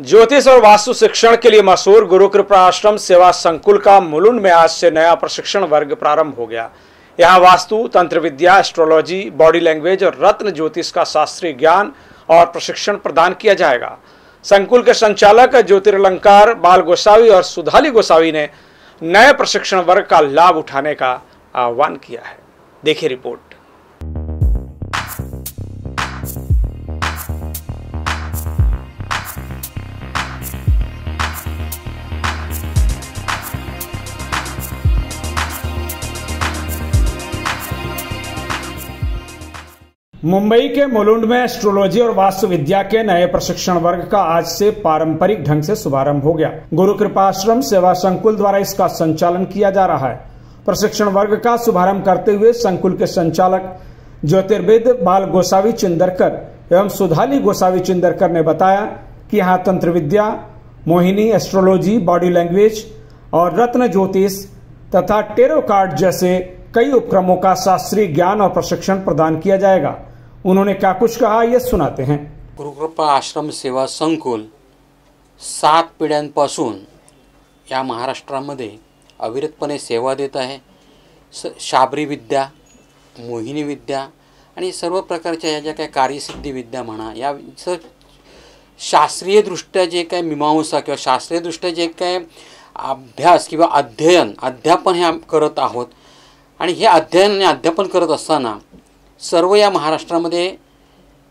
ज्योतिष और वास्तु शिक्षण के लिए मशहूर गुरु कृपा आश्रम सेवा संकुल का मुलुंड में आज से नया प्रशिक्षण वर्ग प्रारंभ हो गया यहाँ वास्तु तंत्र विद्या एस्ट्रोलॉजी बॉडी लैंग्वेज और रत्न ज्योतिष का शास्त्रीय ज्ञान और प्रशिक्षण प्रदान किया जाएगा संकुल के संचालक ज्योतिर्लंकार बाल गोसावी और सुधाली गोसावी ने नए प्रशिक्षण वर्ग का लाभ उठाने का आह्वान किया है देखिए रिपोर्ट मुंबई के मुलुंड में एस्ट्रोलॉजी और वास्तु विद्या के नए प्रशिक्षण वर्ग का आज से पारंपरिक ढंग से शुभारंभ हो गया गुरु कृपाश्रम सेवा संकुल द्वारा इसका संचालन किया जा रहा है प्रशिक्षण वर्ग का शुभारंभ करते हुए संकुल के संचालक ज्योतिर्विद बाल गोसावी चिंदरकर एवं सुधाली गोसावी चिंदरकर ने बताया कि यहाँ तंत्र विद्या मोहिनी एस्ट्रोलॉजी बॉडी लैंग्वेज और रत्न ज्योतिष तथा टेरो कार्ड जैसे कई उपक्रमों का शास्त्रीय ज्ञान और प्रशिक्षण प्रदान किया जाएगा उन्होंने क्या कुछ कहा यह सुनाते हैं गुरुकृपा आश्रम सेवा संकुल सात पिढ्यांपासून या महाराष्ट्रामध्ये अविरतपणे सेवा देत आहे स शाबरी विद्या मोहिनी विद्या आणि सर्व प्रकारच्या या ज्या काही कार्यसिद्धी विद्या म्हणा या स शास्त्रीयदृष्ट्या जे काय मीमांसा किंवा शास्त्रीयदृष्ट्या जे काय अभ्यास किंवा अध्ययन अध्यापन हे करत आहोत आणि हे अध्ययन आणि अध्यापन करत असताना सर्व या महाराष्ट्रामध्ये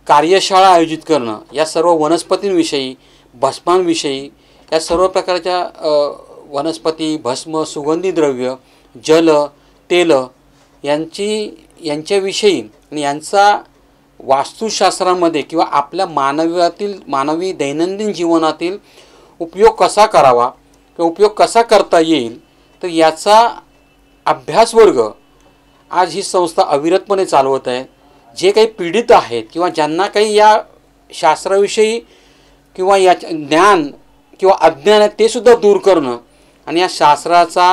कार्यशाळा आयोजित करणं या सर्व वनस्पतींविषयी भस्मांविषयी या सर्व प्रकारच्या वनस्पती भस्म सुगंधी द्रव्य जल तेल यांची यांच्याविषयी आणि यांचा वास्तुशास्त्रामध्ये किंवा आपल्या मानवातील मानवी दैनंदिन जीवनातील उपयोग कसा करावा किंवा उपयोग कसा करता येईल तर याचा अभ्यासवर्ग आज ही संस्था अविरतपणे चालवत आहे जे काही पीडित आहेत किंवा ज्यांना काही या शास्त्राविषयी किंवा या ज्ञान किंवा अज्ञान आहे तेसुद्धा दूर करणं आणि या शास्त्राचा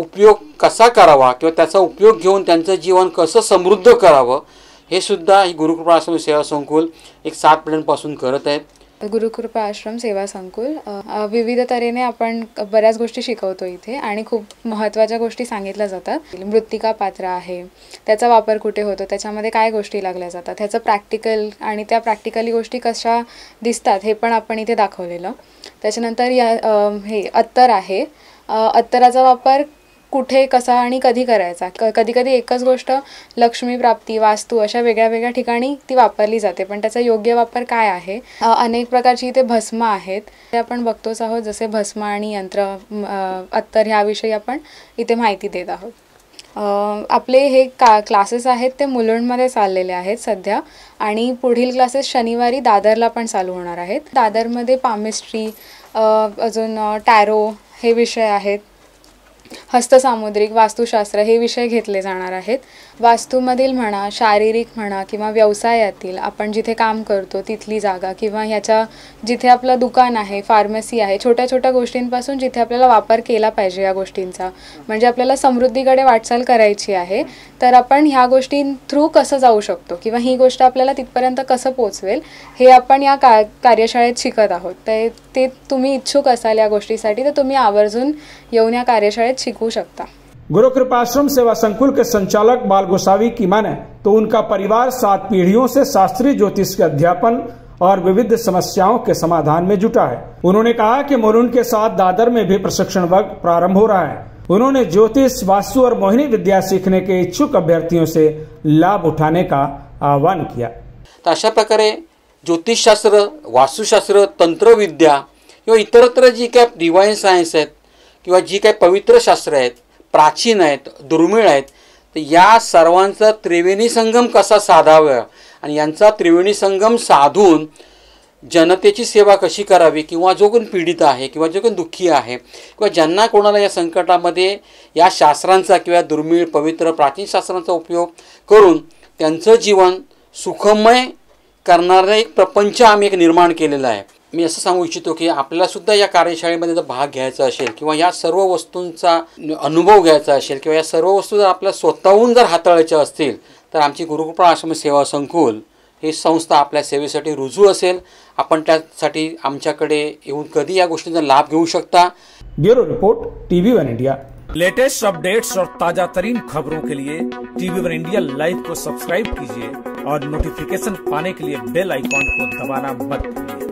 उपयोग कसा करावा किंवा त्याचा उपयोग घेऊन त्यांचं जीवन कसं समृद्ध करावं हे सुद्धा ही गुरुकृपा सेवा संकुल एक सात पिढ्यांपासून करत आहेत गुरुकृपा आश्रम सेवा संकुल विविध तऱ्हेने आपण बऱ्याच गोष्टी शिकवतो इथे आणि खूप महत्त्वाच्या गोष्टी सांगितल्या जातात मृत्तिका पात्र आहे त्याचा वापर कुठे होतो त्याच्यामध्ये काय गोष्टी लागल्या जातात ह्याचं प्रॅक्टिकल आणि त्या प्रॅक्टिकली गोष्टी कशा दिसतात हे पण आपण इथे दाखवलेलं त्याच्यानंतर या हे अत्तर आहे अत्तराचा वापर कुठे कसा आणि कधी करायचा क कधी कधी एकच गोष्ट लक्ष्मी प्राप्ती वास्तू अशा वेगळ्या वेगळ्या ठिकाणी ती वापरली जाते पण त्याचा योग्य वापर काय आहे अनेक प्रकारची इथे भस्म आहेत ते आपण बघतोच आहोत जसे भस्म आणि यंत्र अत्तर ह्याविषयी आपण इथे माहिती देत आहोत आपले हे का क्लासेस आहेत ते मुलुंडमध्ये चाललेले आहेत सध्या आणि पुढील क्लासेस शनिवारी दादरला पण चालू होणार आहेत दादरमध्ये पामिस्ट्री अजून टॅरो हे विषय आहेत हस्तसामुद्रिक वास्तुशास्त्र हे विषय घेतले जाणार आहेत वास्तूमधील म्हणा शारीरिक म्हणा किंवा व्यवसायातील आपण जिथे काम करतो तिथली जागा किंवा ह्याच्या जिथे आपलं दुकान आहे फार्मसी आहे छोट्या छोट्या गोष्टींपासून जिथे आपल्याला वापर केला पाहिजे या गोष्टींचा म्हणजे आपल्याला समृद्धीकडे वाटचाल करायची आहे तर आपण ह्या गोष्टी थ्रू कसं जाऊ शकतो किंवा ही गोष्ट आपल्याला तिथपर्यंत कसं पोचवेल हे आपण या का कार्यशाळेत शिकत आहोत ते तुम्ही इच्छुक असाल या गोष्टीसाठी तर तुम्ही आवर्जून येऊन या कार्यशाळेत शिक हो सकता गुरु कृपाश्रम सेवा संकुल के संचालक बाल गोसावी की माने तो उनका परिवार सात पीढ़ियों से शास्त्रीय ज्योतिष के अध्यापन और विविध समस्याओं के समाधान में जुटा है उन्होंने कहा कि मोरून के साथ दादर में भी प्रशिक्षण वर्ग प्रारंभ हो रहा है उन्होंने ज्योतिष वास्तु और मोहिनी विद्या सीखने के इच्छुक अभ्यर्थियों से लाभ उठाने का आह्वान किया तो अशा प्रकारे शास्त्र वास्तुशास्त्र तंत्रविद्या किंवा इतरत्र जी काय डिवाईन सायन्स आहेत किंवा जी काही पवित्र शास्त्र आहेत प्राचीन आहेत दुर्मिळ आहेत तर या सर्वांचा त्रिवेणी संगम कसा साधावा आणि यांचा त्रिवेणी संगम साधून जनतेची सेवा कशी करावी किंवा जो कोण पीडित आहे किंवा जो कोण दुःखी आहे किंवा ज्यांना कोणाला या संकटामध्ये या शास्त्रांचा किंवा दुर्मिळ पवित्र प्राचीन शास्त्रांचा उपयोग करून त्यांचं जीवन सुखमय करणारं एक प्रपंच आम्ही एक निर्माण केलेलं आहे मी असं सांगू इच्छितो की आपल्याला सुद्धा या कार्यशाळेमध्ये जर भाग घ्यायचा असेल किंवा या सर्व वस्तूंचा अनुभव घ्यायचा असेल किंवा या सर्व वस्तू जर आपल्या स्वतःहून जर हाताळायच्या असतील तर आमची गुरुकृपा आश्रम सेवा संकुल ही संस्था आपल्या सेवेसाठी रुजू असेल आपण त्यासाठी आमच्याकडे येऊन कधी या गोष्टींचा लाभ घेऊ शकता bureau report TV one India latest updates और ताजा तरीन खबरों के लिए टीवी वन इंडिया लाइव को सब्सक्राइब कीजिए और नोटिफिकेशन पाने के लिए बेल आइकॉन को दबाना मत भूलिए